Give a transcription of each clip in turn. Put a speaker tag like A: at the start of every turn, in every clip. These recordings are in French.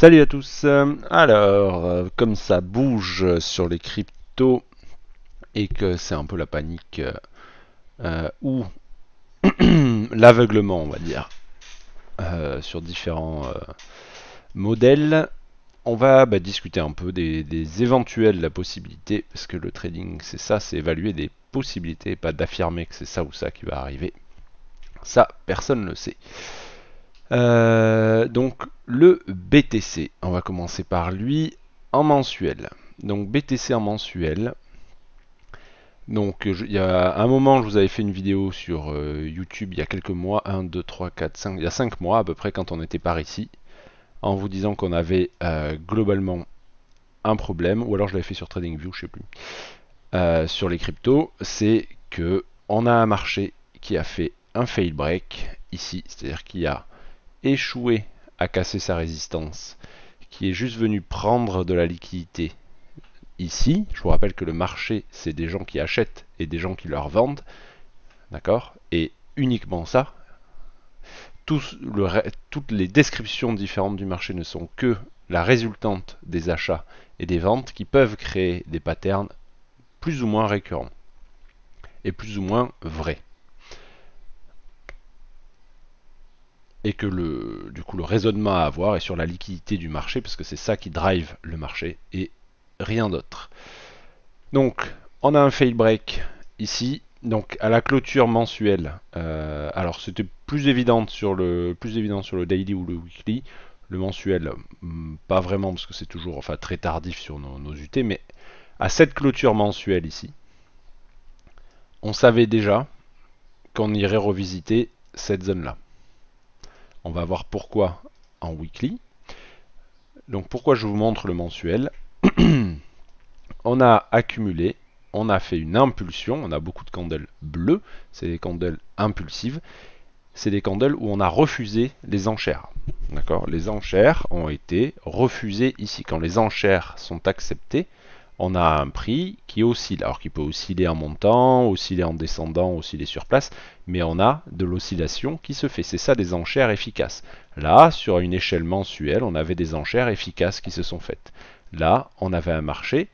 A: Salut à tous. Alors, euh, comme ça bouge sur les cryptos et que c'est un peu la panique euh, euh, ou l'aveuglement, on va dire, sur différents modèles, on va bah, discuter un peu des, éventuelles éventuels, la possibilité, parce que le trading, c'est ça, c'est évaluer des possibilités, pas d'affirmer que c'est ça ou ça qui va arriver. Ça, personne ne le sait. Euh, donc le BTC, on va commencer par lui en mensuel. Donc BTC en mensuel. Donc il y a un moment, je vous avais fait une vidéo sur euh, YouTube il y a quelques mois, 1, 2, 3, 4, 5, il y a 5 mois à peu près quand on était par ici, en vous disant qu'on avait euh, globalement un problème, ou alors je l'avais fait sur TradingView, je sais plus, sur les cryptos, c'est que on a un marché qui a fait un fail break ici, c'est-à-dire qu'il y a échoué à casser sa résistance, qui est juste venu prendre de la liquidité. Ici, je vous rappelle que le marché, c'est des gens qui achètent et des gens qui leur vendent, d'accord Et uniquement ça. toutes les descriptions différentes du marché ne sont que la résultante des achats et des ventes qui peuvent créer des patterns plus ou moins récurrents et plus ou moins vrais. et que le, du coup, le raisonnement à avoir est sur la liquidité du marché, parce que c'est ça qui drive le marché et rien d'autre. Donc, on a un fail break ici. Donc, à la clôture mensuelle, euh, alors c'était plus évident sur le plus évident sur le daily ou le weekly. Le mensuel, hmm, pas vraiment parce que c'est toujours enfin très tardif sur nos UT, mais à cette clôture mensuelle ici, on savait déjà qu'on irait revisiter cette zone là. On va voir pourquoi en weekly. Donc pourquoi je vous montre le mensuel On a accumulé, on a fait une impulsion, on a beaucoup de candles bleus, c'est des candles impulsives, c'est des candles où on a refusé les enchères. D'accord Les enchères ont été refusées ici. Quand les enchères sont acceptées, on a un prix qui oscille. Alors qui peut osciller en montant, osciller en descendant, osciller sur place, mais on a de l'oscillation qui se fait. C'est ça des enchères efficaces. Là, sur une échelle mensuelle, on avait des enchères efficaces qui se sont faites. Là, on avait un marché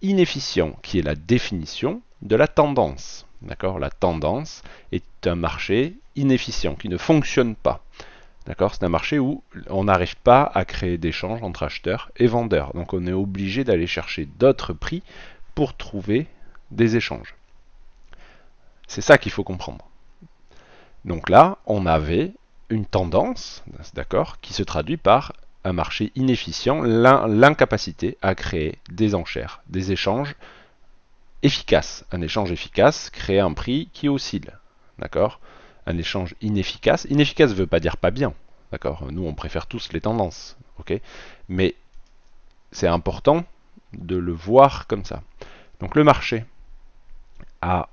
A: inefficient, qui est la définition de la tendance. D'accord La tendance est un marché inefficient, qui ne fonctionne pas. D'accord C'est un marché où on n'arrive pas à créer d'échanges entre acheteurs et vendeurs. Donc on est obligé d'aller chercher d'autres prix pour trouver des échanges. C'est ça qu'il faut comprendre. Donc là, on avait une tendance, d'accord, qui se traduit par un marché inefficient, l'incapacité à créer des enchères, des échanges efficaces. Un échange efficace crée un prix qui oscille, d'accord un échange inefficace. Inefficace veut pas dire pas bien, d'accord Nous, on préfère tous les tendances, ok Mais c'est important de le voir comme ça. Donc le marché a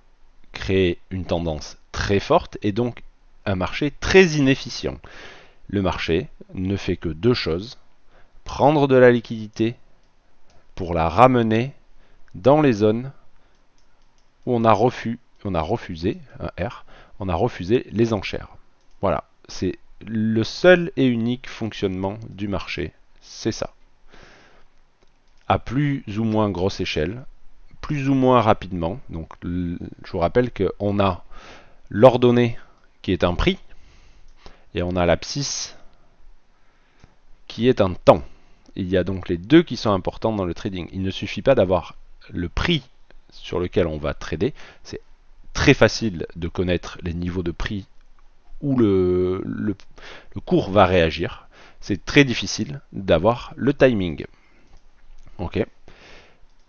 A: créé une tendance très forte et donc un marché très inefficient. Le marché ne fait que deux choses, prendre de la liquidité pour la ramener dans les zones où on a, refus on a refusé, un R, on a refusé les enchères. Voilà, c'est le seul et unique fonctionnement du marché, c'est ça. À plus ou moins grosse échelle, plus ou moins rapidement. Donc je vous rappelle qu'on a l'ordonnée qui est un prix et on a l'abscisse qui est un temps. Il y a donc les deux qui sont importants dans le trading. Il ne suffit pas d'avoir le prix sur lequel on va trader, c'est très facile de connaître les niveaux de prix où le, cours va réagir. C'est très difficile d'avoir le timing. Ok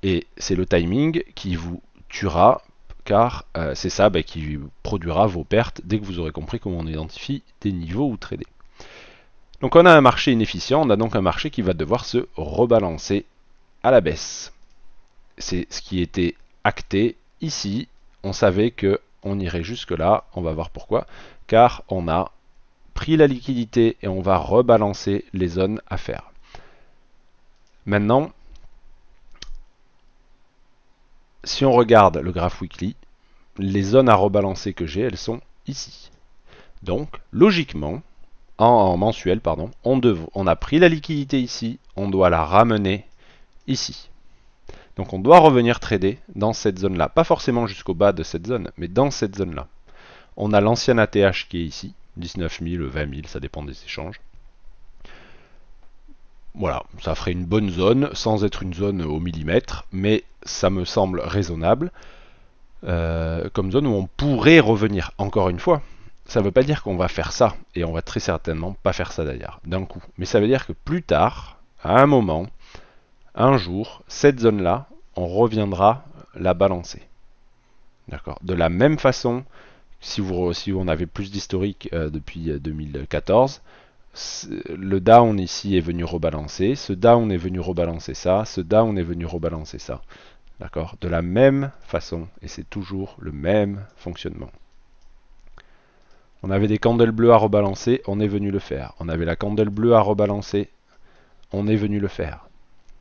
A: Et c'est le timing qui vous tuera car euh, c'est ça bah, qui produira vos pertes dès que vous aurez compris comment on identifie des niveaux où trader. Donc on a un marché inefficient, on a donc un marché qui va devoir se rebalancer à la baisse. C'est ce qui était acté ici on savait que on irait jusque là, on va voir pourquoi, car on a pris la liquidité et on va rebalancer les zones à faire. Maintenant, si on regarde le graphe weekly, les zones à rebalancer que j'ai, elles sont ici. Donc, logiquement, en, mensuel, pardon, on a pris la liquidité ici, on doit la ramener ici. Donc on doit revenir trader dans cette zone-là. Pas forcément jusqu'au bas de cette zone, mais dans cette zone-là. On a l'ancien ATH qui est ici, 19 000, 20 000, ça dépend des échanges. Voilà, ça ferait une bonne zone, sans être une zone au millimètre, mais ça me semble raisonnable euh, comme zone où on pourrait revenir. Encore une fois, ça ne veut pas dire qu'on va faire ça, et on va très certainement pas faire ça d'ailleurs, d'un coup. Mais ça veut dire que plus tard, à un moment, un jour, cette zone-là, on reviendra la balancer. D'accord De la même façon, si, vous, on avait plus d'historique euh, depuis 2014, euh, le down ici est venu rebalancer, ce down est venu rebalancer ça, ce down est venu rebalancer ça. D'accord De la même façon, et c'est toujours le même fonctionnement. On avait des candles bleues à rebalancer, on est venu le faire. On avait la candle bleue à rebalancer, on est venu le faire.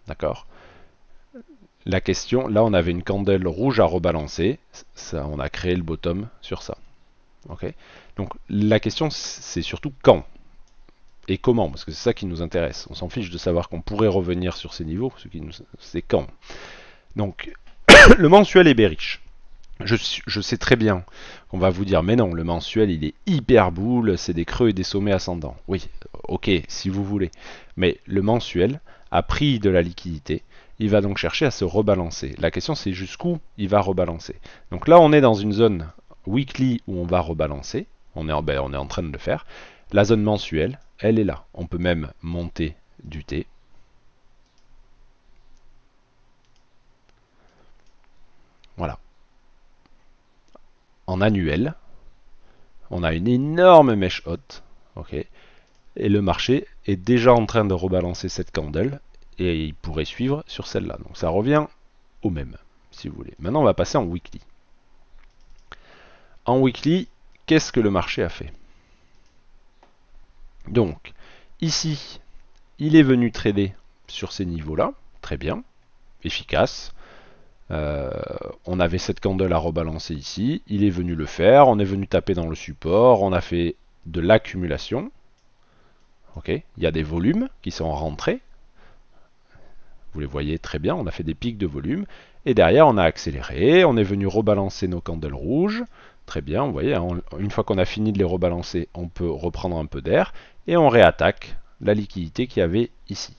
A: D'accord La question, là on avait une candelle rouge à rebalancer, ça, on a créé le bottom sur ça. OK Donc la question c'est surtout quand et comment, parce que c'est ça qui nous intéresse. On s'en fiche de savoir qu'on pourrait revenir sur ces niveaux, ce qui c'est quand. Donc le mensuel est bériche. Je, je, sais très bien qu'on va vous dire, mais non, le mensuel il est hyper boule, c'est des creux et des sommets ascendants. Oui, ok, si vous voulez. Mais le mensuel, a pris de la liquidité. Il va donc chercher à se rebalancer. La question c'est jusqu'où il va rebalancer. Donc là on est dans une zone weekly où on va rebalancer. On est en, ben, train de le faire. La zone mensuelle, elle est là. On peut même monter du T. Voilà. En annuel, on a une énorme mèche haute. OK et le marché est déjà en train de rebalancer cette candle et il pourrait suivre sur celle-là. Donc ça revient au même, si vous voulez. Maintenant, on va passer en weekly. En weekly, qu'est-ce que le marché a fait Donc, ici, il est venu trader sur ces niveaux-là, très bien, efficace. Euh, on avait cette candle à rebalancer ici, il est venu le faire, on est venu taper dans le support, on a fait de l'accumulation il y a des volumes qui sont rentrés. Vous les voyez très bien, on a fait des pics de volume. Et derrière, on a accéléré, on est venu rebalancer nos candelles rouges. Très bien, vous voyez, hein, une fois qu'on a fini de les rebalancer, on peut reprendre un peu d'air. Et on réattaque la liquidité qu'il y avait ici.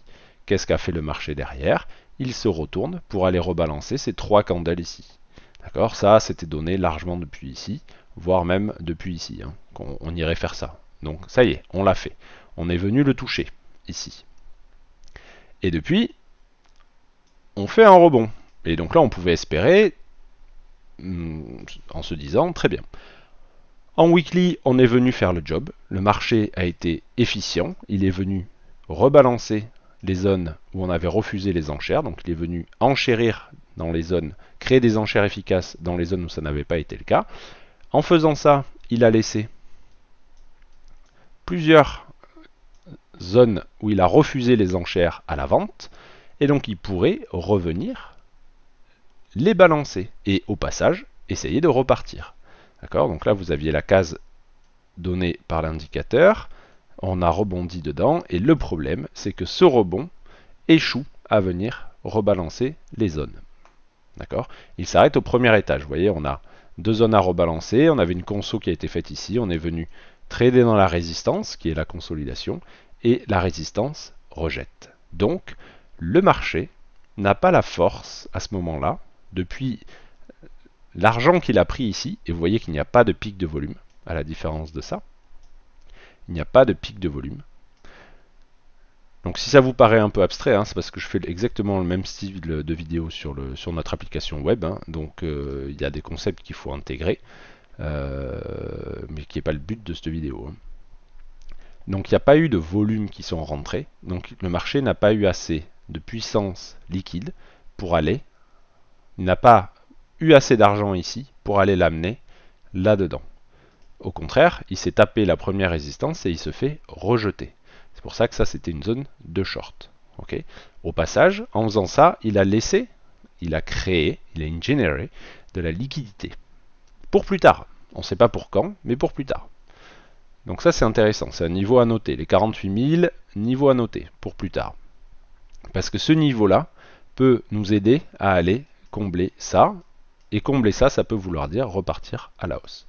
A: Qu'est-ce qu'a fait le marché derrière Il se retourne pour aller rebalancer ces trois candelles ici. D'accord Ça, c'était donné largement depuis ici, voire même depuis ici. Hein, on irait faire ça. Donc ça y est, on l'a fait. On est venu le toucher, ici. Et depuis, on fait un rebond. Et donc là, on pouvait espérer, mm, en se disant, très bien. En weekly, on est venu faire le job. Le marché a été efficient. Il est venu rebalancer les zones où on avait refusé les enchères. Donc il est venu enchérir dans les zones, créer des enchères efficaces dans les zones où ça n'avait pas été le cas. En faisant ça, il a laissé plusieurs zone où il a refusé les enchères à la vente, et donc il pourrait revenir les balancer et au passage essayer de repartir. D'accord Donc là vous aviez la case donnée par l'indicateur, on a rebondi dedans et le problème c'est que ce rebond échoue à venir rebalancer les zones. D'accord Il s'arrête au premier étage. Vous voyez, on a deux zones à rebalancer, on avait une conso qui a été faite ici, on est venu trader dans la résistance qui est la consolidation et la résistance rejette. Donc, le marché n'a pas la force à ce moment-là, depuis l'argent qu'il a pris ici, et vous voyez qu'il n'y a pas de pic de volume, à la différence de ça, il n'y a pas de pic de volume. Donc si ça vous paraît un peu abstrait, hein, c'est parce que je fais exactement le même style de vidéo sur, notre application web, hein. donc euh, il y a des concepts qu'il faut intégrer, euh, mais qui n'est pas le but de cette vidéo. Hein. Donc il n'y a pas eu de volume qui sont rentrés, donc le marché n'a pas eu assez de puissance liquide pour aller, il n'a pas eu assez d'argent ici pour aller l'amener là-dedans. Au contraire, il s'est tapé la première résistance et il se fait rejeter. C'est pour ça que ça c'était une zone de short. Ok Au passage, en faisant ça, il a laissé, il a créé, il a ingénéré de la liquidité. Pour plus tard. On ne sait pas pour quand, mais pour plus tard. Donc ça c'est intéressant, c'est un niveau à noter, les 48 000, niveau à noter pour plus tard. Parce que ce niveau-là peut nous aider à aller combler ça, et combler ça, ça peut vouloir dire repartir à la hausse.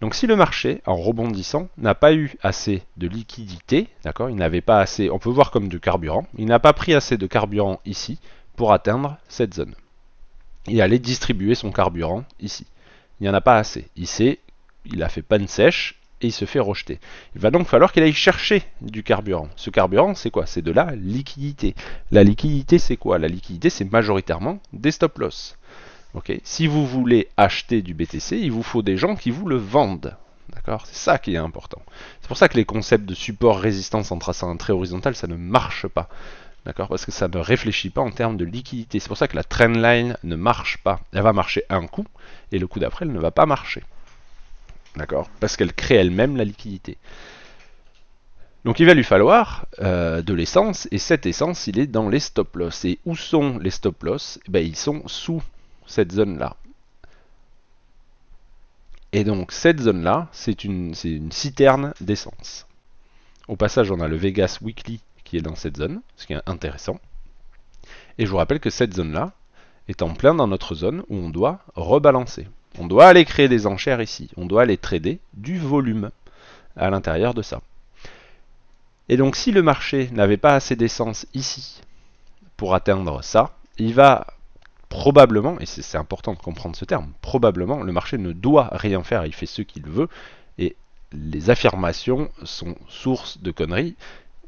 A: Donc si le marché, en rebondissant, n'a pas eu assez de liquidité, d'accord, il n'avait pas assez, on peut voir comme du carburant, il n'a pas pris assez de carburant ici pour atteindre cette zone. et allait distribuer son carburant ici. Il n'y en a pas assez. Ici, il a fait panne sèche et il se fait rejeter. Il va donc falloir qu'il aille chercher du carburant. Ce carburant, c'est quoi C'est de la liquidité. La liquidité, c'est quoi La liquidité, c'est majoritairement des stop-loss. si vous voulez acheter du BTC, il vous faut des gens qui vous le vendent. D'accord C'est ça qui est important. C'est pour ça que les concepts de support résistance en traçant un trait horizontal, ça ne marche pas. D'accord Parce que ça ne réfléchit pas en termes de liquidité. C'est pour ça que la line ne marche pas. Elle va marcher un coup, et le coup d'après, elle ne va pas marcher. D'accord Parce qu'elle crée elle-même la liquidité. Donc il va lui falloir euh, de l'essence, et cette essence, il est dans les stop loss. Et où sont les stop loss eh ben, Ils sont sous cette zone-là. Et donc cette zone-là, c'est une, citerne d'essence. Au passage, on a le Vegas Weekly qui est dans cette zone, ce qui est intéressant. Et je vous rappelle que cette zone-là est en plein dans notre zone où on doit rebalancer. On doit aller créer des enchères ici. On doit aller trader du volume à l'intérieur de ça. Et donc si le marché n'avait pas assez d'essence ici pour atteindre ça, il va probablement, et c'est important de comprendre ce terme, probablement le marché ne doit rien faire, il fait ce qu'il veut, et les affirmations sont source de conneries.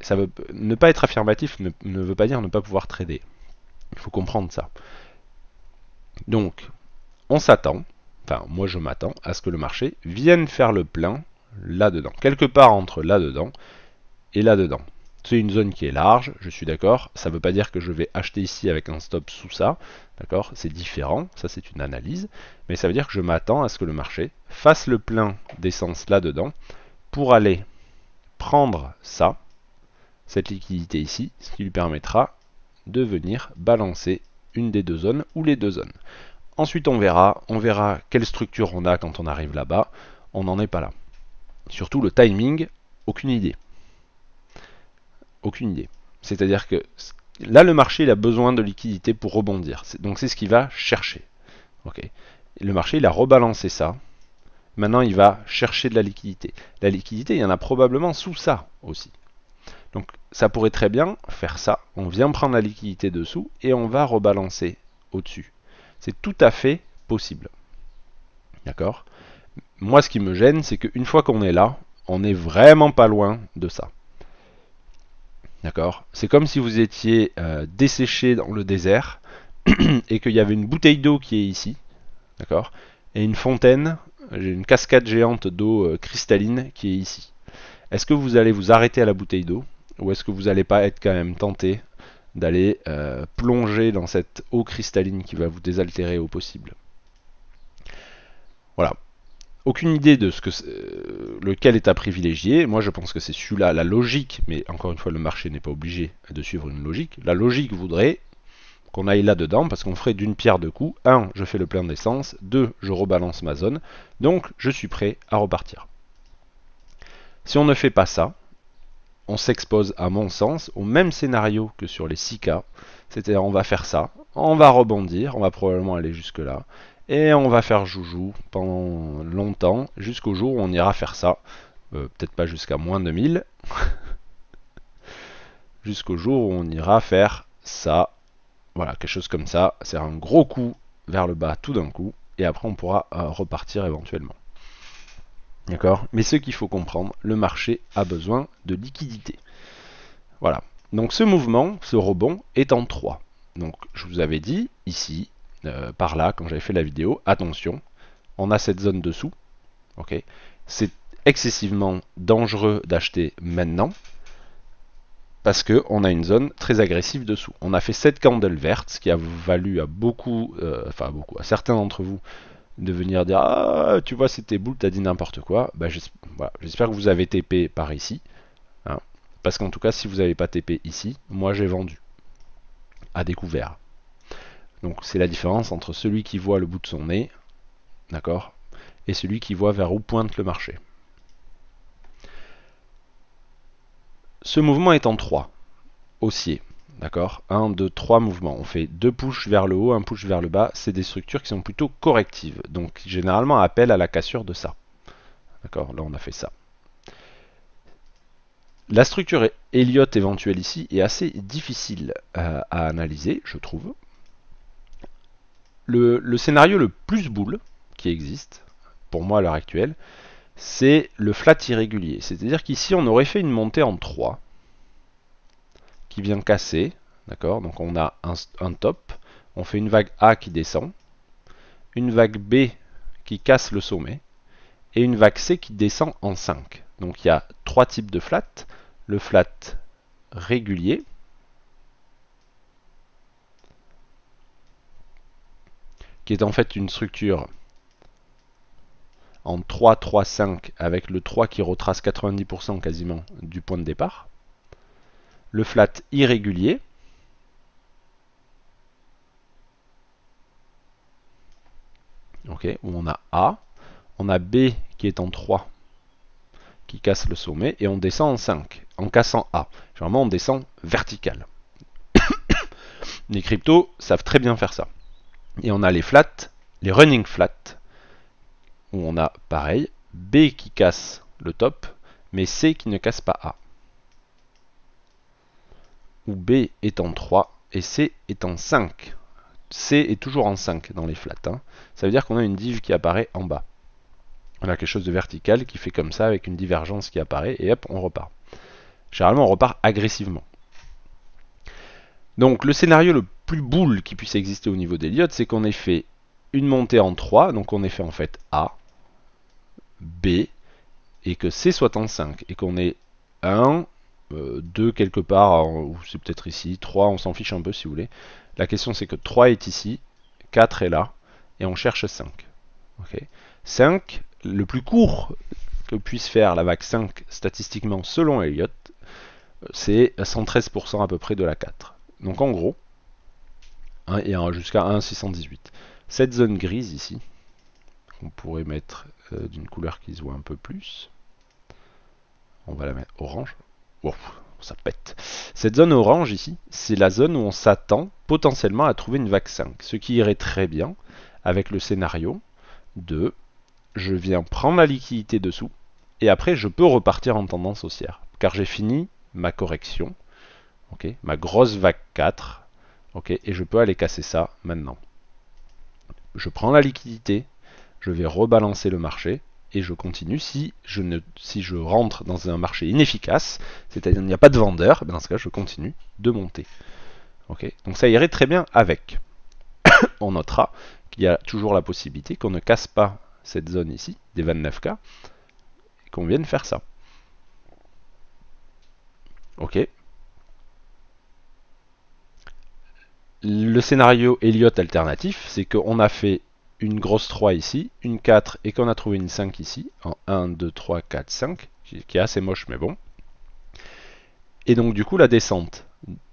A: Ça veut, ne pas être affirmatif ne veut pas dire ne pas pouvoir trader. Il faut comprendre ça. Donc, on s'attend enfin moi je m'attends à ce que le marché vienne faire le plein là-dedans, quelque part entre là-dedans et là-dedans. C'est une zone qui est large, je suis d'accord, ça ne veut pas dire que je vais acheter ici avec un stop sous ça, d'accord, c'est différent, ça c'est une analyse, mais ça veut dire que je m'attends à ce que le marché fasse le plein d'essence là-dedans pour aller prendre ça, cette liquidité ici, ce qui lui permettra de venir balancer une des deux zones ou les deux zones. Ensuite, on verra, on verra quelle structure on a quand on arrive là-bas. On n'en est pas là. Surtout le timing, aucune idée. Aucune idée. C'est-à-dire que là, le marché il a besoin de liquidité pour rebondir. Donc c'est ce qu'il va chercher. Le marché, il a rebalancé ça. Maintenant, il va chercher de la liquidité. La liquidité, il y en a probablement sous ça aussi. Donc ça pourrait très bien faire ça. On vient prendre la liquidité dessous et on va rebalancer au-dessus. C'est tout à fait possible. D'accord Moi, ce qui me gêne, c'est qu'une fois qu'on est là, on n'est vraiment pas loin de ça. D'accord C'est comme si vous étiez euh, desséché dans le désert et qu'il y avait une bouteille d'eau qui est ici. D'accord Et une fontaine, J'ai une cascade géante d'eau euh, cristalline qui est ici. Est-ce que vous allez vous arrêter à la bouteille d'eau ou est-ce que vous n'allez pas être quand même tenté d'aller euh, plonger dans cette eau cristalline qui va vous désaltérer au possible. Voilà. Aucune idée de ce que euh, lequel est à privilégier. Moi, je pense que c'est celui-là, la logique. Mais encore une fois, le marché n'est pas obligé de suivre une logique. La logique voudrait qu'on aille là-dedans parce qu'on ferait d'une pierre deux coups. Un, Je fais le plein d'essence. Deux, Je rebalance ma zone. Donc, je suis prêt à repartir. Si on ne fait pas ça, on s'expose, à mon sens, au même scénario que sur les 6 k C'est-à-dire, on va faire ça, on va rebondir, on va probablement aller jusque-là, et on va faire joujou pendant longtemps, jusqu'au jour où on ira faire ça. Euh, peut-être pas jusqu'à moins de 1000. jusqu'au jour où on ira faire ça. Voilà, quelque chose comme ça. C'est un gros coup vers le bas tout d'un coup, et après on pourra euh, repartir éventuellement. D'accord Mais ce qu'il faut comprendre, le marché a besoin de liquidité. Voilà. Donc ce mouvement, ce rebond, est en 3. Donc je vous avais dit ici, euh, par là, quand j'avais fait la vidéo, attention, on a cette zone dessous. ok C'est excessivement dangereux d'acheter maintenant parce qu'on a une zone très agressive dessous. On a fait cette candle verte, ce qui a valu à beaucoup, euh, enfin beaucoup, à certains d'entre vous, de venir dire Ah, tu vois, c'était boule, t'as dit n'importe quoi. Bah, j'espère que vous avez TP par ici. Hein. parce qu'en tout cas, si vous n'avez pas TP ici, moi j'ai vendu à découvert. Donc, c'est la différence entre celui qui voit le bout de son nez, d'accord, et celui qui voit vers où pointe le marché. Ce mouvement est en 3 haussier. D'accord Un, 2, trois mouvements. On fait deux pushes vers le haut, un push vers le bas. C'est des structures qui sont plutôt correctives. Donc généralement appel à la cassure de ça. D'accord Là on a fait ça. La structure Elliott éventuelle ici est assez difficile euh, à analyser, je trouve. Le, le, scénario le plus boule qui existe, pour moi à l'heure actuelle, c'est le flat irrégulier. C'est-à-dire qu'ici on aurait fait une montée en 3 qui vient casser. D'accord Donc on a un, top. On fait une vague A qui descend. Une vague B qui casse le sommet. Et une vague C qui descend en 5. Donc il y a trois types de flat. Le flat régulier. qui est en fait une structure en 3, 3, 5, avec le 3 qui retrace 90% quasiment du point de départ le flat irrégulier, où on a A, on a B qui est en 3, qui casse le sommet, et on descend en 5, en cassant A. Généralement, on descend vertical. les cryptos savent très bien faire ça. Et on a les flats, les running flats, où on a pareil, B qui casse le top, mais C qui ne casse pas A où B est en 3 et C est en 5. C est toujours en 5 dans les flats. Hein. Ça veut dire qu'on a une div qui apparaît en bas. On a quelque chose de vertical qui fait comme ça avec une divergence qui apparaît et hop, on repart. Généralement, on repart agressivement. Donc le scénario le plus boule qui puisse exister au niveau d'Eliot, c'est qu'on ait fait une montée en 3, donc on ait fait en fait A, B, et que C soit en 5, et qu'on ait 1, 2 euh, quelque part, c'est peut-être ici, 3, on s'en fiche un peu si vous voulez. La question c'est que 3 est ici, 4 est là, et on cherche 5. 5, le plus court que puisse faire la vague 5 statistiquement selon Elliott, c'est 113% à peu près de la 4. Donc en gros, hein, et jusqu'à 1,618. Cette zone grise ici, on pourrait mettre euh, d'une couleur qui se voit un peu plus, on va la mettre orange, ça pète. Cette zone orange ici, c'est la zone où on s'attend potentiellement à trouver une vague 5. ce qui irait très bien avec le scénario de je viens prendre la liquidité dessous et après je peux repartir en tendance haussière car j'ai fini ma correction, ok, ma grosse vague 4 ok, et je peux aller casser ça maintenant. Je prends la liquidité, je vais rebalancer le marché et je continue. Si je, ne, rentre dans un marché inefficace, c'est-à-dire qu'il n'y a pas de vendeur, ben, dans ce cas je continue de monter. Donc ça irait très bien avec. On notera qu'il y a toujours la possibilité qu'on ne casse pas cette zone ici, des 29K, et qu'on vienne faire ça. Ok. Le scénario Elliott alternatif, c'est qu'on a fait une grosse 3 ici, une 4 et qu'on a trouvé une 5 ici, en 1, 2, 3, 4, 5, qui est assez moche mais bon. Et donc du coup la descente,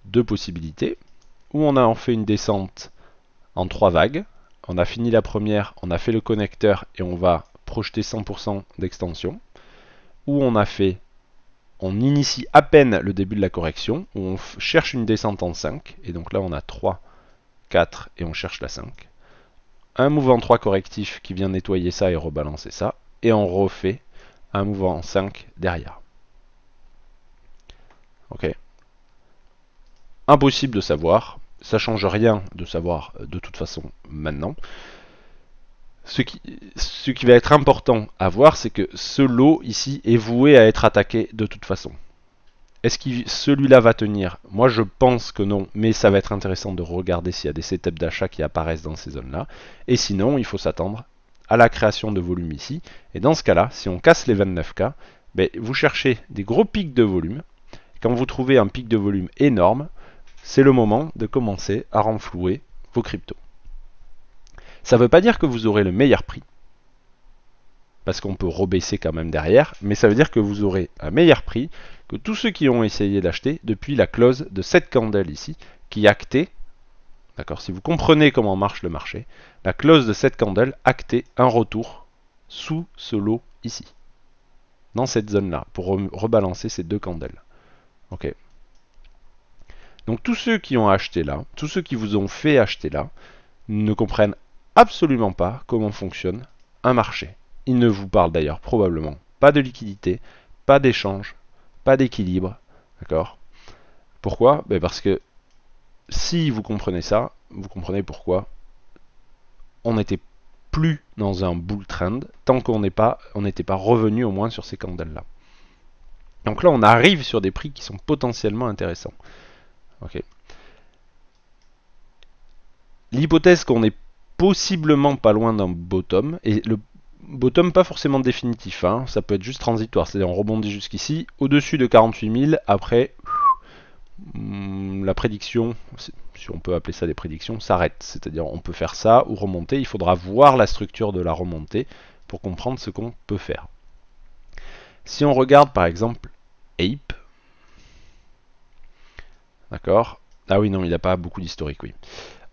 A: deux possibilités, où on a en fait une descente en 3 vagues, on a fini la première, on a fait le connecteur et on va projeter 100% d'extension, ou on a fait, on initie à peine le début de la correction, où on cherche une descente en 5, et donc là on a 3, 4 et on cherche la 5 un mouvement 3 correctif qui vient nettoyer ça et rebalancer ça, et on refait un mouvement 5 derrière. Ok. Impossible de savoir, ça change rien de savoir euh, de toute façon maintenant. ce qui va être important à voir, c'est que ce lot ici est voué à être attaqué de toute façon. Est-ce que celui-là va tenir Moi, je pense que non, mais ça va être intéressant de regarder s'il y a des setups d'achat qui apparaissent dans ces zones-là. Et sinon, il faut s'attendre à la création de volume ici. Et dans ce cas-là, si on casse les 29K, ben, vous cherchez des gros pics de volume. Quand vous trouvez un pic de volume énorme, c'est le moment de commencer à renflouer vos cryptos. Ça ne veut pas dire que vous aurez le meilleur prix, parce qu'on peut rebaisser quand même derrière, mais ça veut dire que vous aurez un meilleur prix que tous ceux qui ont essayé d'acheter depuis la clause de cette candelle ici, qui actait, d'accord, si vous comprenez comment marche le marché, la clause de cette candle actait un retour sous ce lot ici, dans cette zone-là, pour rebalancer ces deux candles. Ok. Donc tous ceux qui ont acheté là, tous ceux qui vous ont fait acheter là, ne comprennent absolument pas comment fonctionne un marché. Il ne vous parle d'ailleurs probablement pas de liquidité, pas d'échange, pas d'équilibre. D'accord Pourquoi ben Parce que si vous comprenez ça, vous comprenez pourquoi on n'était plus dans un bull trend tant qu'on n'était pas, pas revenu au moins sur ces candales là Donc là, on arrive sur des prix qui sont potentiellement intéressants. Ok. L'hypothèse qu'on est possiblement pas loin d'un bottom, et le Bottom pas forcément définitif, hein. ça peut être juste transitoire, c'est-à-dire on rebondit jusqu'ici, au-dessus de 48 000, après hmm, la prédiction, si on peut appeler ça des prédictions, s'arrête. C'est-à-dire on peut faire ça ou remonter, il faudra voir la structure de la remontée pour comprendre ce qu'on peut faire. Si on regarde par exemple Ape, d'accord Ah oui non, il n'a pas beaucoup d'historique, oui.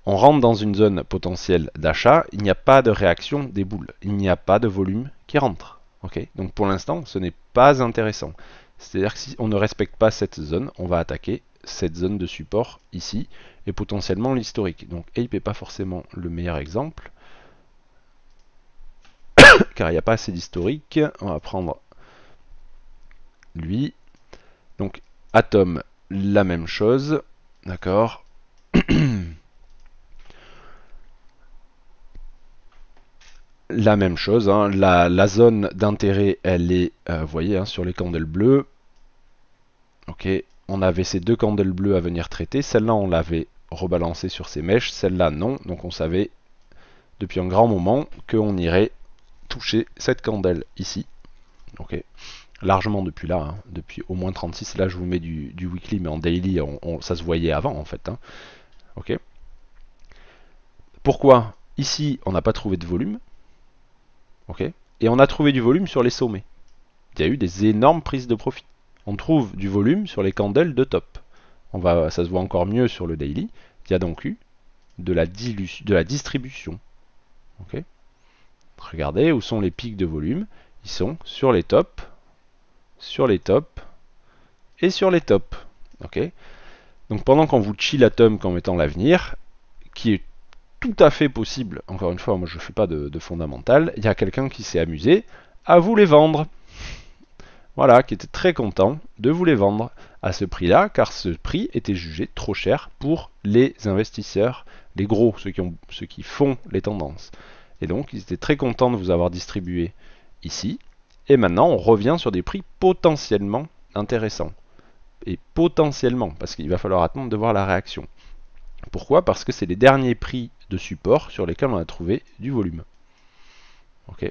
A: On rentre dans une zone potentielle d'achat, il n'y a pas de réaction des boules, il n'y a pas de volume qui rentre. ok Donc pour l'instant, ce n'est pas intéressant. C'est-à-dire que si on ne respecte pas cette zone, on va attaquer cette zone de support ici et potentiellement l'historique. Donc Ape n'est pas forcément le meilleur exemple car il n'y a pas assez d'historique. On va prendre lui. Donc Atom, la même chose. D'accord la même chose, hein. la, zone d'intérêt, elle est, euh, vous voyez, hein, sur les candles bleues. Ok, on avait ces deux candles bleues à venir traiter. Celle-là, on l'avait rebalancée sur ses mèches. Celle-là, non. Donc on savait depuis un grand moment qu'on irait toucher cette candelle ici. Ok, largement depuis là, hein. depuis au moins 36. Là, je vous mets du, weekly, mais en daily, on, ça se voyait avant en fait. Ok. Pourquoi ici on n'a pas trouvé de volume et on a trouvé du volume sur les sommets. Il y a eu des énormes prises de profit. On trouve du volume sur les candles de top. On va, ça se voit encore mieux sur le daily. Il y a donc eu de la, distribution. Regardez où sont les pics de volume. Ils sont sur les tops, sur les tops et sur les tops. Donc pendant qu'on vous chill tome comme mettant l'avenir, qui est tout à fait possible, encore une fois, moi je ne fais pas de, fondamental, il y a quelqu'un qui s'est amusé à vous les vendre. Voilà, qui était très content de vous les vendre à ce prix-là, car ce prix était jugé trop cher pour les investisseurs, les gros, ceux qui, ceux qui font les tendances. Et donc, ils étaient très contents de vous avoir distribué ici. Et maintenant, on revient sur des prix potentiellement intéressants. Et potentiellement, parce qu'il va falloir attendre de voir la réaction. Pourquoi Parce que c'est les derniers prix de support sur lesquels on a trouvé du volume. Ok.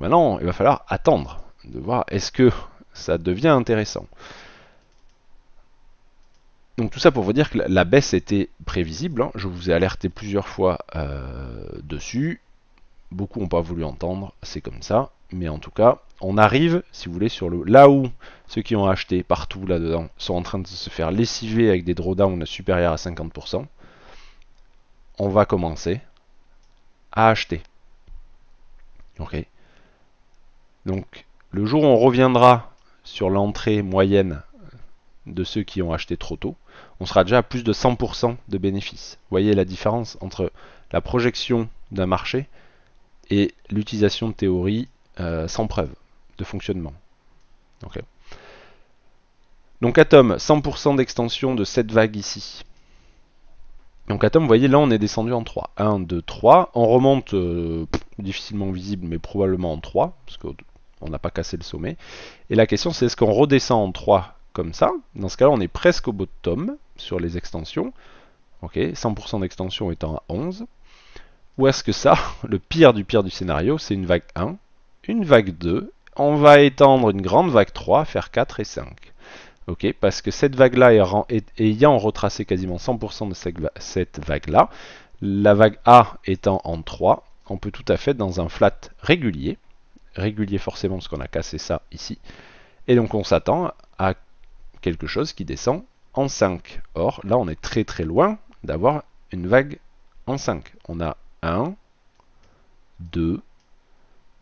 A: maintenant, il va falloir attendre de voir est-ce que ça devient intéressant. Donc tout ça pour vous dire que la baisse était prévisible, hein. je vous ai alerté plusieurs fois euh, dessus, beaucoup n'ont pas voulu entendre, c'est comme ça, mais en tout cas, on arrive, si vous voulez, sur le là où ceux qui ont acheté partout là-dedans sont en train de se faire lessiver avec des drawdowns supérieurs à 50%, on va commencer à acheter. Ok. Donc, le jour où on reviendra sur l'entrée moyenne de ceux qui ont acheté trop tôt, on sera déjà à plus de 100% de bénéfices. Vous voyez la différence entre la projection d'un marché et l'utilisation de théories euh, sans preuve de fonctionnement. Donc Atom, 100% d'extension de cette vague ici. Donc Atom, vous voyez là on est descendu en 3. 1, 2, 3. On remonte euh, difficilement visible mais probablement en 3 parce qu'on n'a pas cassé le sommet. Et la question c'est est-ce qu'on redescend en 3 comme ça Dans ce cas-là on est presque au bottom sur les extensions. Ok, 100% d'extension étant à 11. Ou est-ce que ça, le pire du pire du scénario, c'est une vague 1, une vague 2, on va étendre une grande vague 3, faire 4 et 5. Ok, parce que cette vague-là ayant retracé quasiment 100% de cette vague-là, la vague A étant en 3, on peut tout à fait dans un flat régulier, régulier forcément parce qu'on a cassé ça ici, et donc on s'attend à quelque chose qui descend en 5. Or, là on est très très loin d'avoir une vague en 5. On a 1, 2,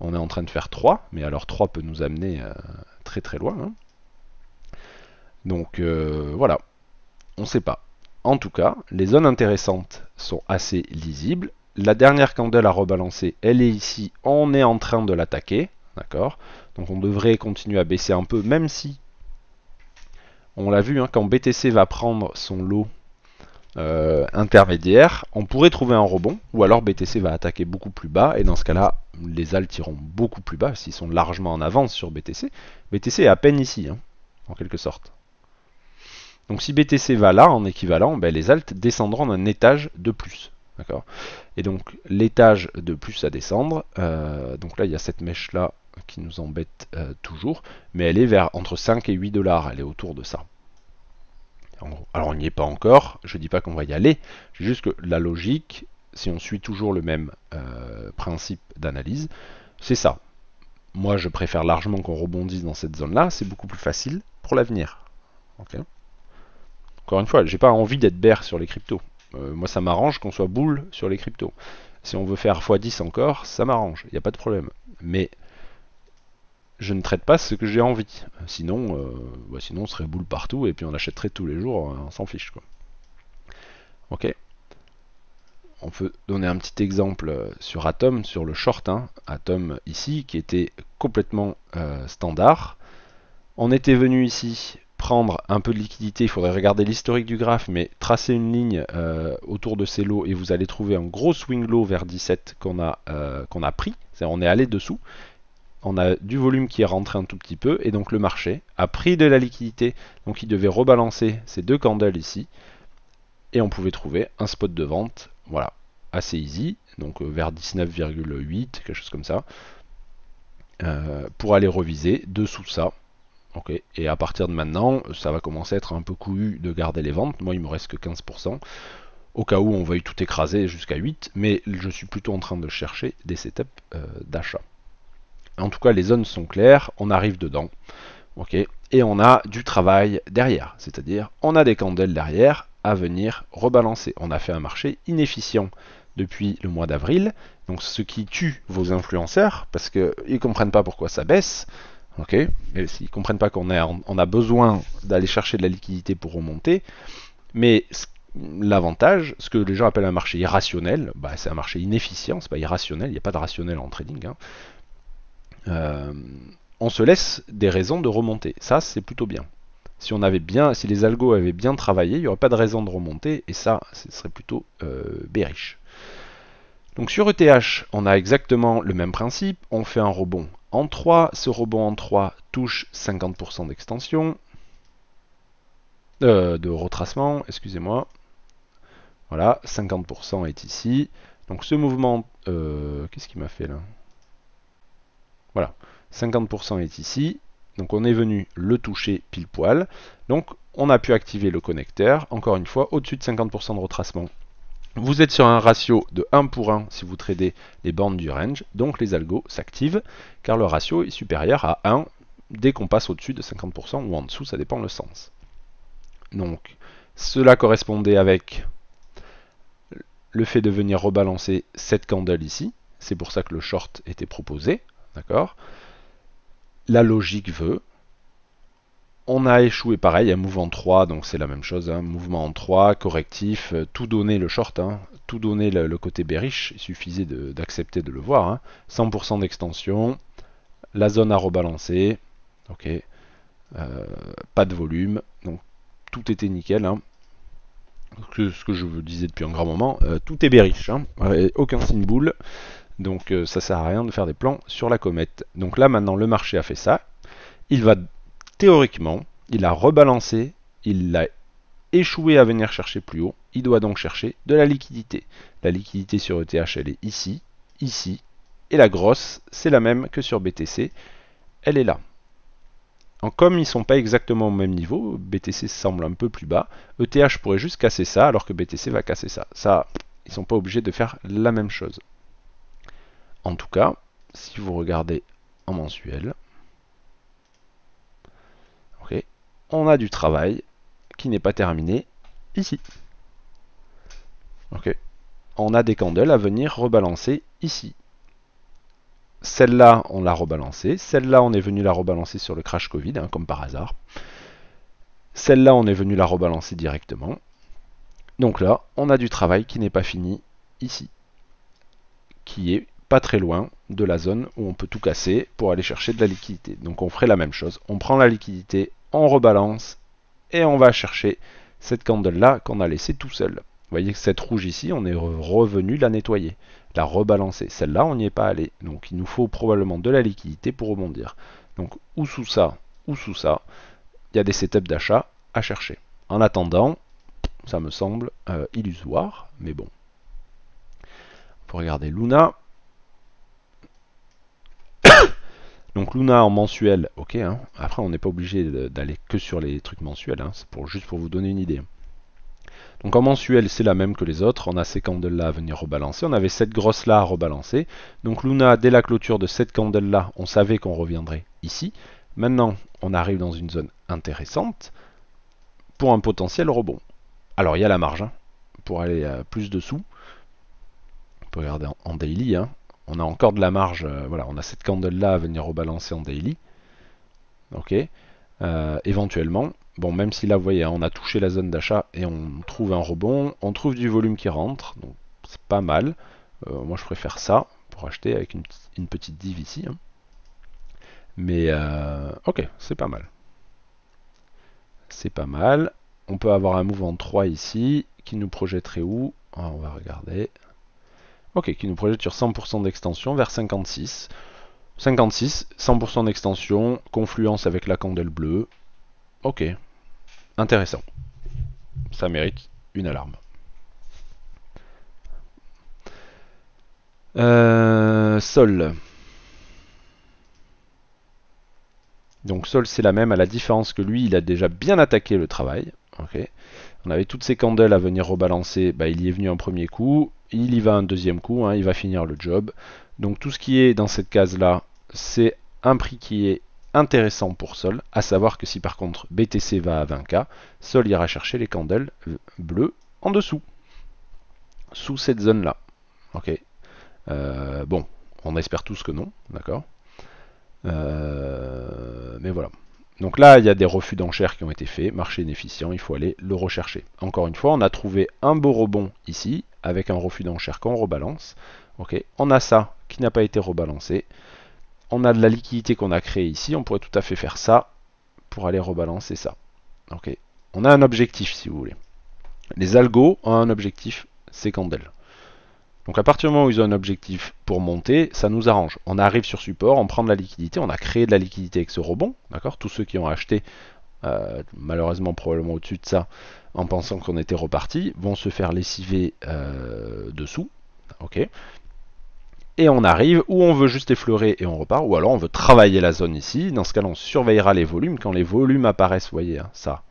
A: on est en train de faire 3, mais alors 3 peut nous amener euh, très très loin. Hein. Donc euh, voilà, on ne sait pas. En tout cas, les zones intéressantes sont assez lisibles. La dernière candle à rebalancer, elle est ici, on est en train de l'attaquer. D'accord Donc on devrait continuer à baisser un peu, même si, on l'a vu, hein, quand BTC va prendre son lot euh, intermédiaire, on pourrait trouver un rebond, ou alors BTC va attaquer beaucoup plus bas, et dans ce cas-là, les alts iront beaucoup plus bas, s'ils sont largement en avance sur BTC. BTC est à peine ici, hein, en quelque sorte. Donc si BTC va là, en équivalent, ben, les altes descendront d'un étage de plus. D'accord Et donc l'étage de plus à descendre, euh, donc là il y a cette mèche là qui nous embête euh, toujours, mais elle est vers entre 5 et 8 dollars, elle est autour de ça. Alors on n'y est pas encore, je ne dis pas qu'on va y aller, c'est juste que la logique, si on suit toujours le même euh, principe d'analyse, c'est ça. Moi je préfère largement qu'on rebondisse dans cette zone-là, c'est beaucoup plus facile pour l'avenir. Encore une fois, j'ai pas envie d'être bear sur les cryptos. Euh, moi ça m'arrange qu'on soit boule sur les cryptos. Si on veut faire x10 encore, ça m'arrange, il n'y a pas de problème. Mais je ne traite pas ce que j'ai envie. Sinon, euh, bah, on serait boule partout et puis on achèterait tous les jours, hein, on s'en fiche quoi. Ok On peut donner un petit exemple euh, sur Atom, sur le short. Hein. Atom ici qui était complètement euh, standard. On était venu ici prendre un peu de liquidité, il faudrait regarder l'historique du graphe, mais tracer une ligne autour de ces lots et vous allez trouver un gros swing low vers 17 qu'on a, qu'on a pris, dire on est allé dessous on a du volume qui est rentré un tout petit peu, et donc le marché a pris de la liquidité, donc il devait rebalancer ces deux candles ici, et on pouvait trouver un spot de vente, voilà, assez easy, donc euh, vers 19,8, quelque chose comme ça, euh, pour aller reviser dessous ça. Et à partir de maintenant, ça va commencer à être un peu couillu de garder les ventes. Moi, il me reste que 15%. Au cas où on veuille tout écraser jusqu'à 8, mais je suis plutôt en train de chercher des setups euh, d'achat. En tout cas, les zones sont claires, on arrive dedans. ok et on a du travail derrière, c'est-à-dire on a des candelles derrière à venir rebalancer. On a fait un marché inefficient depuis le mois d'avril, donc ce qui tue vos influenceurs, parce qu'ils ne comprennent pas pourquoi ça baisse, ok et s'ils ne comprennent pas qu'on a, on a besoin d'aller chercher de la liquidité pour remonter, mais l'avantage, ce que les gens appellent un marché irrationnel, bah, c'est un marché inefficient, c'est pas irrationnel, il n'y a pas de rationnel en trading, hein. Euh, on se laisse des raisons de remonter. Ça, c'est plutôt bien. Si on avait bien, si les algos avaient bien travaillé, il n'y aurait pas de raison de remonter, et ça, ce serait plutôt euh, bériche. Donc sur ETH, on a exactement le même principe, on fait un rebond en 3, ce rebond en 3 touche 50% d'extension, euh, de retracement, excusez-moi. Voilà, 50% est ici. Donc ce mouvement, euh, qu'est-ce qui m'a fait là voilà, 50% est ici, donc on est venu le toucher pile poil. Donc on a pu activer le connecteur, encore une fois, au-dessus de 50% de retracement. Vous êtes sur un ratio de 1 pour 1 si vous tradez les bandes du range, donc les algos s'activent, car le ratio est supérieur à 1 dès qu'on passe au-dessus de 50% ou en dessous, ça dépend le sens. Donc cela correspondait avec le fait de venir rebalancer cette candle ici, c'est pour ça que le short était proposé, D'accord La logique veut. On a échoué pareil à mouvement 3, donc c'est la même chose. Hein. mouvement 3, correctif, euh, tout donner le short, hein. tout donner le, côté bearish, il suffisait d'accepter de, le voir. 100% hein. d'extension, la zone à rebalancer, ok, euh, pas de volume, donc tout était nickel. Ce que, ce que je vous disais depuis un grand moment, euh, tout est bearish, aucun signe boule, donc euh, ça sert à rien de faire des plans sur la comète. Donc là maintenant le marché a fait ça. Il va théoriquement, il a rebalancé, il a échoué à venir chercher plus haut. Il doit donc chercher de la liquidité. La liquidité sur ETH elle est ici, ici, et la grosse c'est la même que sur BTC. Elle est là. comme ils ne sont pas exactement au même niveau, BTC semble un peu plus bas, ETH pourrait juste casser ça alors que BTC va casser ça. Ça, ils ne sont pas obligés de faire la même chose. En tout cas, si vous regardez en mensuel, on a du travail qui n'est pas terminé ici. On a des candles à venir rebalancer ici. Celle-là, on l'a rebalancée. Celle-là, on est venu la rebalancer sur le crash Covid, hein, comme par hasard. Celle-là, on est venu la rebalancer directement. Donc là, on a du travail qui n'est pas fini ici, qui est pas très loin de la zone où on peut tout casser pour aller chercher de la liquidité. Donc on ferait la même chose. On prend la liquidité, on rebalance et on va chercher cette candle là qu'on a laissée tout seul. Vous voyez que cette rouge ici, on est revenu la nettoyer, la rebalancer. Celle-là, on n'y est pas allé. Donc il nous faut probablement de la liquidité pour rebondir. Donc ou sous ça, ou sous ça, il y a des setups d'achat à chercher. En attendant, ça me semble euh, illusoire, mais bon. Pour regarder Luna, Donc Luna en mensuel, ok. Hein. Après, on n'est pas obligé d'aller que sur les trucs mensuels. Hein. C'est juste pour vous donner une idée. Donc en mensuel, c'est la même que les autres. On a ces candles là à venir rebalancer. On avait cette grosse-là à rebalancer. Donc Luna, dès la clôture de cette candle là on savait qu'on reviendrait ici. Maintenant, on arrive dans une zone intéressante pour un potentiel rebond. Alors, il y a la marge hein, pour aller euh, plus dessous. On peut regarder en, en daily on a encore de la marge. Euh, voilà, on a cette candle là à venir rebalancer en daily. Ok. Euh, éventuellement, bon, même si là, vous voyez, on a touché la zone d'achat et on trouve un rebond, on trouve du volume qui rentre, donc c'est pas mal. Euh, moi, je préfère ça pour acheter avec une, petite div ici. Hein. Mais ok, c'est pas mal. C'est pas mal. On peut avoir un move en 3 ici qui nous projetterait où ah, On va regarder. Ok, qui nous projette sur 100% d'extension vers 56. 56, 100% d'extension, confluence avec la candelle bleue. Ok, intéressant. Ça mérite une alarme. Euh, sol. Donc Sol c'est la même, à la différence que lui, il a déjà bien attaqué le travail. Ok on avait toutes ces candelles à venir rebalancer, bah, il y est venu un premier coup, il y va un deuxième coup, hein, il va finir le job. Donc tout ce qui est dans cette case-là, c'est un prix qui est intéressant pour Sol, à savoir que si par contre BTC va à 20K, Sol ira chercher les candelles bleues en dessous, sous cette zone-là. Ok. Euh, bon, on espère tous que non, d'accord euh, Mais voilà. Donc là, il y a des refus d'enchères qui ont été faits, marché inefficient, il faut aller le rechercher. Encore une fois, on a trouvé un beau rebond ici, avec un refus d'enchères qu'on rebalance. On a ça qui n'a pas été rebalancé. On a de la liquidité qu'on a créée ici, on pourrait tout à fait faire ça pour aller rebalancer ça. On a un objectif si vous voulez. Les algos ont un objectif, c'est Candel. Donc à partir du moment où ils ont un objectif pour monter, ça nous arrange. On arrive sur support, on prend de la liquidité, on a créé de la liquidité avec ce rebond, d'accord Tous ceux qui ont acheté, euh, malheureusement probablement au-dessus de ça, en pensant qu'on était reparti, vont se faire lessiver euh, dessous, ok et on arrive, ou on veut juste effleurer et on repart, ou alors on veut travailler la zone ici. Dans ce cas-là, on surveillera les volumes. Quand les volumes apparaissent, vous voyez, hein, ça,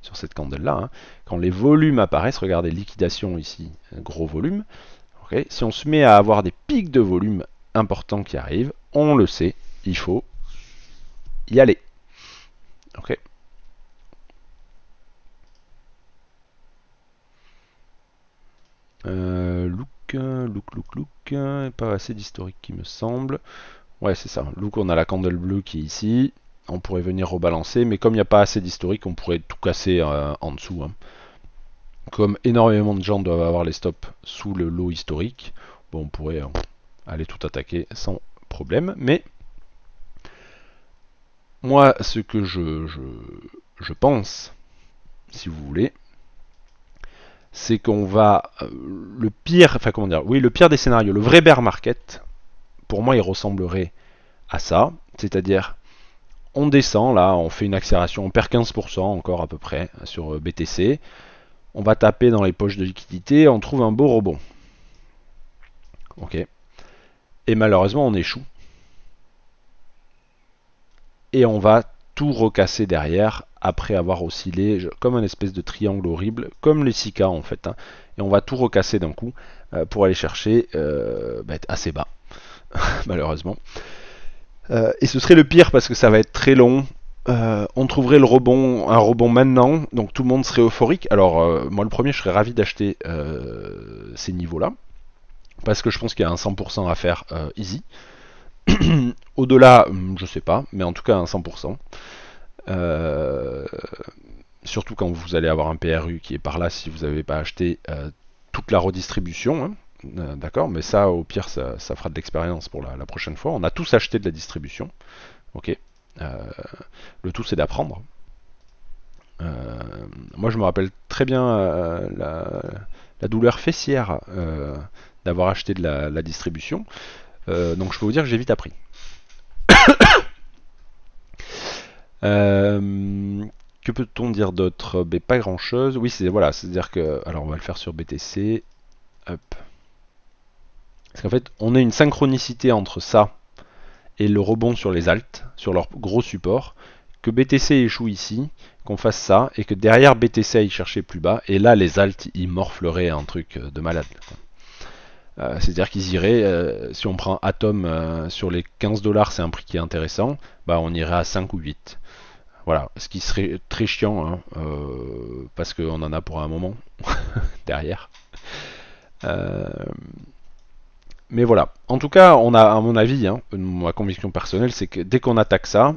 A: sur cette candelle-là, hein, quand les volumes apparaissent, regardez, liquidation ici, euh, gros volume, si on se met à avoir des pics de volume importants qui arrivent, on le sait, il faut y aller. Ok. Euh, look, look, look, look, pas assez d'historique qui me semble. Ouais, c'est ça. Look, on a la candle bleue qui est ici. On pourrait venir rebalancer, mais comme il n'y a pas assez d'historique, on pourrait tout casser euh, en dessous. Hein. Comme énormément de gens doivent avoir les stops sous le lot historique, on pourrait euh, aller tout attaquer sans problème. Mais moi, ce que je, pense, si vous voulez, c'est qu'on va euh, le pire, enfin comment dire, oui, le pire des scénarios, le vrai bear market, pour moi, il ressemblerait à ça, c'est-à-dire on descend là, on fait une accélération, on perd 15% encore à peu près sur euh, BTC, on va taper dans les poches de liquidité, on trouve un beau rebond. Ok. Et malheureusement, on échoue. Et on va tout recasser derrière après avoir oscillé comme un espèce de triangle horrible, comme les 6 en fait. Hein. Et on va tout recasser d'un coup euh, pour aller chercher euh, bah, assez bas, malheureusement. Euh, et ce serait le pire parce que ça va être très long, euh, on trouverait le rebond, un rebond maintenant, donc tout le monde serait euphorique. Alors, euh, moi le premier, je serais ravi d'acheter euh, ces niveaux-là, parce que je pense qu'il y a un 100% à faire easy. Au-delà, hmm, je sais pas, mais en tout cas un 100%. surtout quand vous allez avoir un PRU qui est par là si vous n'avez pas acheté toute la redistribution. Hein. D'accord, mais ça, au pire, ça, fera de l'expérience pour la, la prochaine fois. On a tous acheté de la distribution. Ok, euh, le tout, c'est d'apprendre. Euh, moi, je me rappelle très bien euh, la, douleur fessière d'avoir acheté de la, distribution. donc, je peux vous dire que j'ai vite appris. que peut-on dire d'autre ben, Pas grand-chose. Oui, c'est voilà, c'est-à-dire que... Alors, on va le faire sur BTC. Parce qu'en fait, on a une synchronicité entre ça et le rebond sur les altes, sur leur gros support, que BTC échoue ici, qu'on fasse ça, et que derrière BTC aille chercher plus bas, et là les altes ils morfleraient un truc euh, de malade. Euh, c'est-à-dire qu'ils iraient, euh, si on prend Atom sur les 15 dollars, c'est un prix qui est intéressant, bah on irait à 5 ou 8. Voilà, ce qui serait très chiant, hein, parce qu'on en a pour un moment derrière. Mais voilà. En tout cas, on a, à mon avis, hein, ma conviction personnelle, c'est que dès qu'on attaque ça,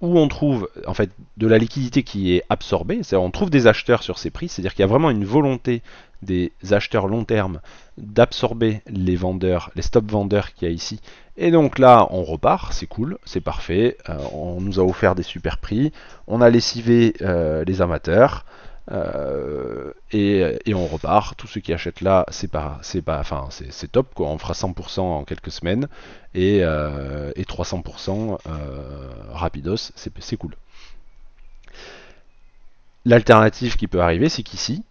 A: où on trouve en fait de la liquidité qui est absorbée, c'est-à-dire on trouve des acheteurs sur ces prix, c'est-à-dire qu'il y a vraiment une volonté des acheteurs long terme d'absorber les vendeurs, les stop vendeurs qu'il y a ici. Et donc là, on repart, c'est cool, c'est parfait, euh, on nous a offert des super prix, on a lessivé euh, les amateurs, euh, et, on repart. tout ceux qui achètent là, c'est pas, c'est pas, enfin, c'est, top quoi. On fera 100% en quelques semaines et, 300% euh, euh, rapidos. C'est, cool. L'alternative qui peut arriver, c'est qu'ici,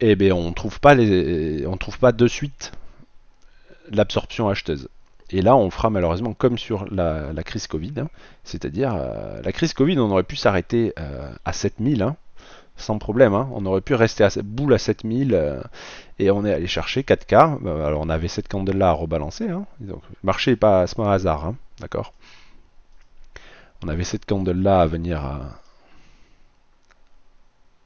A: eh ben, on trouve pas les, on trouve pas de suite l'absorption acheteuse. Et là, on fera malheureusement comme sur la, crise Covid, hein. c'est-à-dire la crise Covid, on aurait pu s'arrêter à 7000 sans problème. Hein. On aurait pu rester à cette boule à 7000 euh, et on est allé chercher 4K. Bah, alors on avait cette candle là à rebalancer. Hein. le marché pas à ce moment hasard. Hein. D'accord On avait cette candle là à venir euh,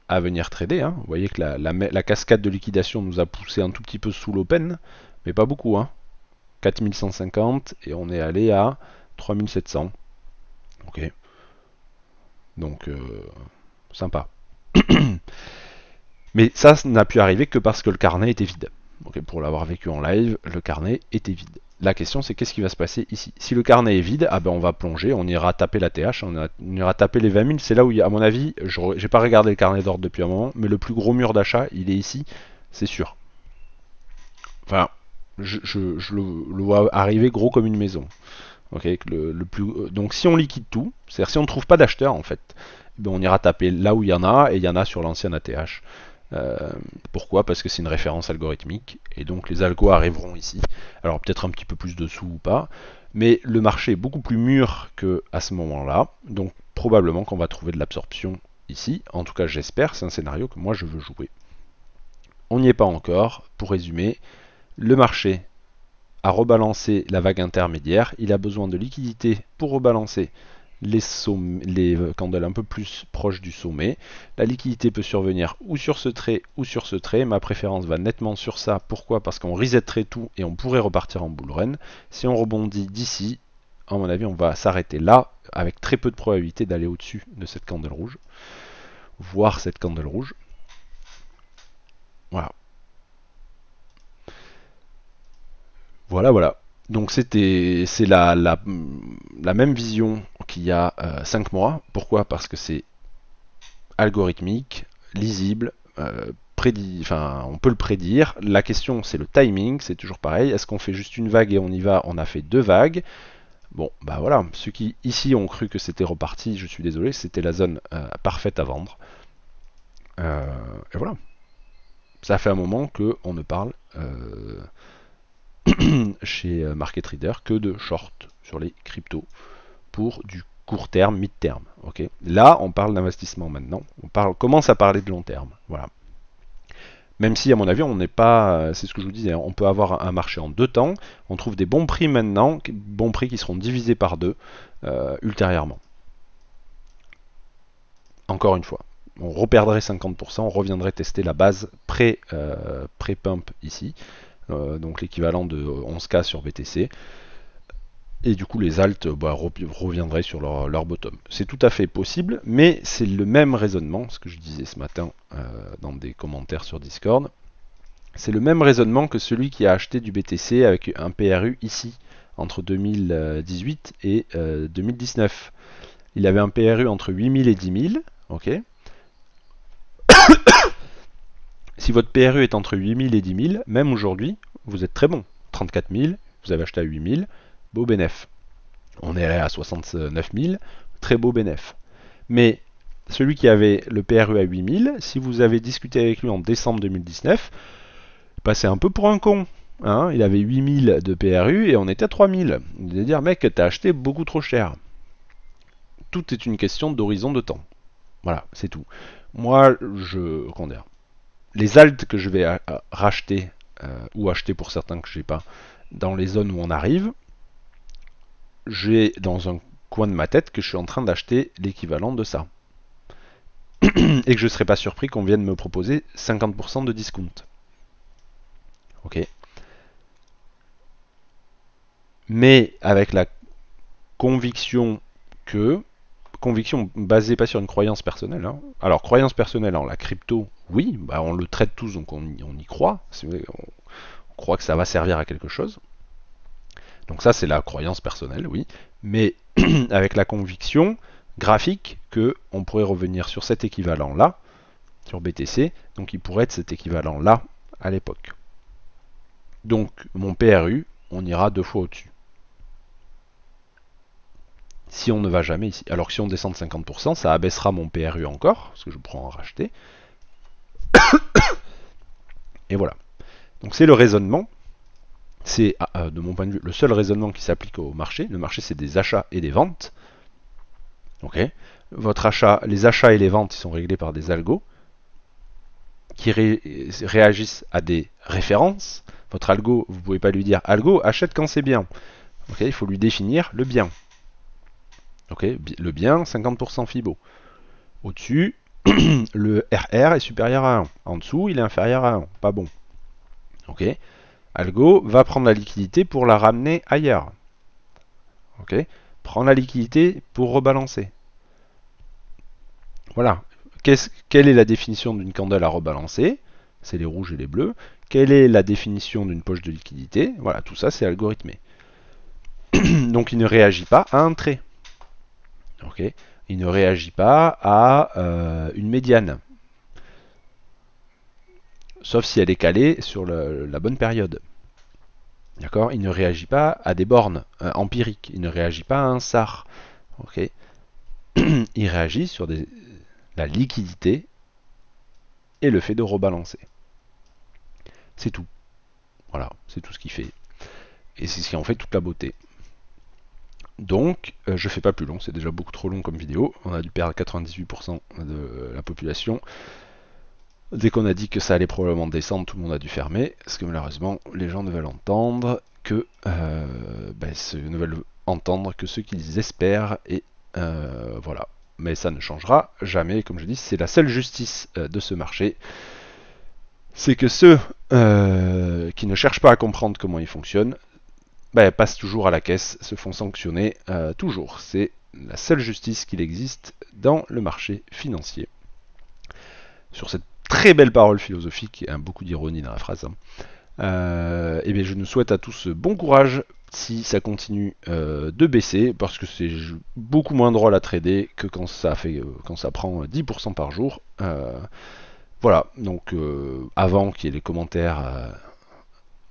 A: à, venir trader. Vous voyez que la, cascade de liquidation nous a poussé un tout petit peu sous l'open, mais pas beaucoup. 4150 et on est allé à 3700. Ok. Donc euh, sympa. Mais ça, n'a pu arriver que parce que le carnet était vide. pour l'avoir vécu en live, le carnet était vide. La question c'est qu'est-ce qui va se passer ici Si le carnet est vide, ah ben on va plonger, on ira taper la TH, on, ira taper les 20 000. C'est là où, à mon avis, je pas regardé le carnet d'ordre depuis un moment, mais le plus gros mur d'achat, il est ici, c'est sûr. Enfin, je, le vois arriver gros comme une maison. Euh, donc si on liquide tout, c'est-à-dire si on ne trouve pas d'acheteur en fait, eh ben, on ira taper là où il y en a et il y en a sur l'ancien ATH. Euh, pourquoi Parce que c'est une référence algorithmique et donc les algos arriveront ici. Alors peut-être un petit peu plus dessous ou pas, mais le marché est beaucoup plus mûr que à ce moment-là, donc probablement qu'on va trouver de l'absorption ici. En tout cas, j'espère, c'est un scénario que moi je veux jouer. On n'y est pas encore. Pour résumer, le marché à rebalancer la vague intermédiaire. Il a besoin de liquidité pour rebalancer les, les euh, candles un peu plus proches du sommet. La liquidité peut survenir ou sur ce trait ou sur ce trait. Ma préférence va nettement sur ça. Pourquoi Parce qu'on resetterait tout et on pourrait repartir en bull run. Si on rebondit d'ici, à mon avis, on va s'arrêter là avec très peu de probabilité d'aller au-dessus de cette candle rouge, voire cette candle rouge. Voilà. Voilà, voilà. Donc c'était, c'est la, même vision qu'il y a 5 euh, mois. Pourquoi Parce que c'est algorithmique, lisible, euh, prédit, enfin on peut le prédire. La question c'est le timing, c'est toujours pareil. Est-ce qu'on fait juste une vague et on y va On a fait deux vagues. Bon, bah voilà. Ceux qui ici ont cru que c'était reparti, je suis désolé, c'était la zone euh, parfaite à vendre. et voilà. Ça fait un moment que on ne parle chez euh, Market Reader que de short sur les cryptos pour du court terme, mid terme. Là, on parle d'investissement maintenant. On parle, commence à parler de long terme. Voilà. Même si, à mon avis, on n'est pas, euh, c'est ce que je vous disais, on peut avoir un marché en deux temps. On trouve des bons prix maintenant, bons prix qui seront divisés par deux euh, ultérieurement. Encore une fois, on reperdrait 50%, on reviendrait tester la base pré-pump ici. Euh, donc l'équivalent de 11K euh, sur BTC. Et du coup, les altes bah, reviendraient sur leur, bottom. C'est tout à fait possible, mais c'est le même raisonnement, ce que je disais ce matin euh, dans des commentaires sur Discord. C'est le même raisonnement que celui qui a acheté du BTC avec un PRU ici, entre 2018 et 2019. Il avait un PRU entre 8000 et 10000. ok si votre PRU est entre 8000 et 10 000, même aujourd'hui, vous êtes très bon. 34 000, vous avez acheté à 8000, beau bénéf. On est à 69 000, très beau bénéf. Mais celui qui avait le PRU à 8000, si vous avez discuté avec lui en décembre 2019, passait bah, un peu pour un con. Hein. il avait 8000 de PRU et on était à 3000. Vous allez dire, mec, t'as acheté beaucoup trop cher. Tout est une question d'horizon de temps. Voilà, c'est tout. Moi, je. Comment les altes que je vais racheter euh, ou acheter pour certains que j'ai pas dans les zones où on arrive, j'ai dans un coin de ma tête que je suis en train d'acheter l'équivalent de ça. Et que je ne serais pas surpris qu'on vienne me proposer 50% de discount. Ok. Mais avec la conviction que conviction basée pas sur une croyance personnelle. Hein. Alors, croyance personnelle en la crypto, oui, bah, on le traite tous, donc on, y croit. On, on croit que ça va servir à quelque chose. Donc ça, c'est la croyance personnelle, oui. Mais avec la conviction graphique que on pourrait revenir sur cet équivalent-là, sur BTC, donc il pourrait être cet équivalent-là à l'époque. Donc mon PRU, on ira deux fois au-dessus si on ne va jamais ici. Alors que si on descend de 50%, ça abaissera mon PRU encore, parce que je prends en racheter. Et voilà. Donc c'est le raisonnement. C'est, ah, euh, de mon point de vue, le seul raisonnement qui s'applique au marché. Le marché, c'est des achats et des ventes. Ok Votre achat, les achats et les ventes, sont réglés par des algos qui réagissent à des références. Votre algo, vous ne pouvez pas lui dire algo, achète quand c'est bien. Ok il faut lui définir le bien le bien, 50% FIBO. Au-dessus, le RR est supérieur à 1. En dessous, il est inférieur à 1. Pas bon. Ok. Algo va prendre la liquidité pour la ramener ailleurs. Ok. Prend la liquidité pour rebalancer. Voilà. quelle est la définition d'une candle à rebalancer C'est les rouges et les bleus. Quelle est la définition d'une poche de liquidité Voilà, tout ça c'est algorithmé. Donc il ne réagit pas à un trait il ne réagit pas à euh, une médiane. Sauf si elle est calée sur la bonne période. D'accord Il ne réagit pas à des bornes euh, empiriques. Il ne réagit pas à un SAR. il réagit sur la liquidité et le fait de rebalancer. C'est tout. Voilà, c'est tout ce qu'il fait. Et c'est ce qui en fait toute la beauté. Donc, je euh, je fais pas plus long, c'est déjà beaucoup trop long comme vidéo. On a dû perdre 98% de la population. Dès qu'on a dit que ça allait probablement descendre, tout le monde a dû fermer, parce que malheureusement, les gens ne veulent entendre que, euh, ben, ce, que ce qu'ils espèrent, et euh, voilà. Mais ça ne changera jamais, comme je dis, c'est la seule justice euh, de ce marché c'est que ceux qui ne cherchent pas à comprendre comment il fonctionne ben, passent toujours à la caisse, se font sanctionner euh, toujours. C'est la seule justice qu'il existe dans le marché financier. Sur cette très belle parole philosophique, a beaucoup d'ironie dans la phrase, hein, euh, eh bien je nous souhaite à tous bon courage si ça continue euh, de baisser, parce que c'est beaucoup moins drôle à trader que quand ça prend 10% par jour. voilà, donc avant qu'il y ait les commentaires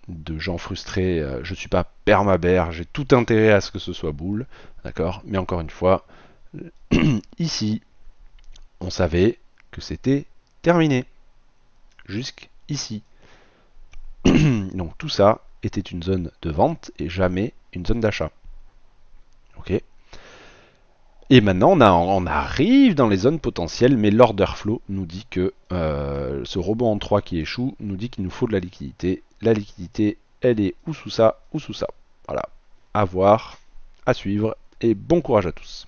A: de gens frustrés, je euh, je suis pas permabère, j'ai tout intérêt à ce que ce soit boule, d'accord Mais encore une fois, ici, on savait que c'était terminé. Jusqu'ici. Donc tout ça était une zone de vente et jamais une zone d'achat. Ok et maintenant, on, on, arrive dans les zones potentielles, mais l'order flow nous dit que euh, ce robot en 3 qui échoue nous dit qu'il nous faut de la liquidité la liquidité, elle est ou sous ça ou sous ça. Voilà, à voir, à suivre et bon courage à tous.